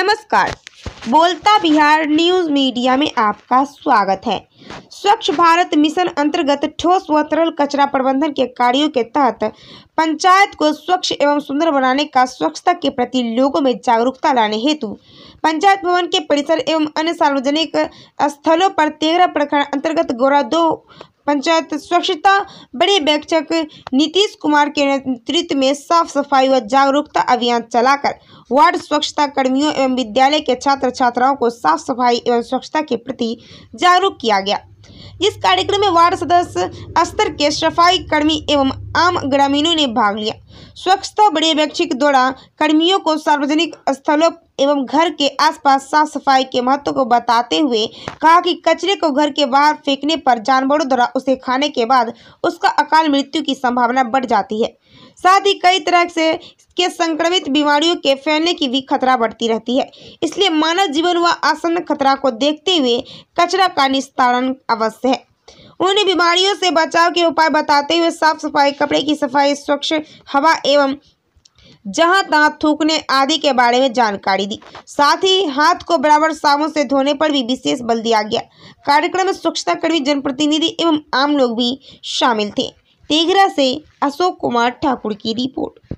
नमस्कार बोलता Bihar news media में आपका स्वागत है स्वच्छ भारत मिशन अंतर्गत ठोस व तरल कचरा प्रबंधन के कार्यों के तहत पंचायत को स्वच्छ एवं सुंदर बनाने का स्वच्छता के प्रति लोगों में जागरूकता लाने हेतु पंचायत भवन के परिसर एवं अन्य सार्वजनिक स्थलों पर तेरह प्रखंड अंतर्गत गोरा दो पंचायत स्वच्छता बड़े बैठक नीतीश कुमार के नेतृत्व में साफ सफाई व जागरूकता अभियान चलाकर वार्ड स्वच्छता कर्मियों एवं विद्यालय के छात्र छात्राओं को साफ सफाई एवं स्वच्छता के प्रति जागरूक किया गया जिस कार्यक्रम में वार्ड सदस्य स्तर के सफाई कर्मी एवं आम ग्रामीणों ने भाग लिया स्वच्छता बड़े व्यक्ति द्वारा कर्मियों को सार्वजनिक स्थलों एवं घर के आसपास साफ सफाई के महत्व को बताते हुए कहा कि कचरे को घर के बाहर फेंकने पर जानवरों द्वारा उसे खाने के बाद उसका अकाल मृत्यु की संभावना बढ़ जाती है साथ ही कई तरह से के संक्रमित बीमारियों के फैलने की भी खतरा बढ़ती रहती है इसलिए मानव जीवन व आसन्न खतरा को देखते हुए कचरा का निस्तारण अवश्य स्वस्थ है उन्होंने बीमारियों से बचाव के उपाय बताते हुए साफ सफाई कपड़े की सफाई स्वच्छ हवा एवं जहां तहां थूकने आदि के बारे में जानकारी दी साथ ही हाथ को बराबर साबुन से धोने पर भी विशेष बल दिया गया कार्यक्रम में स्वच्छता कर्मी जनप्रतिनिधि एवं आम लोग भी शामिल थे तेघरा से अशोक कुमार ठाकुर की रिपोर्ट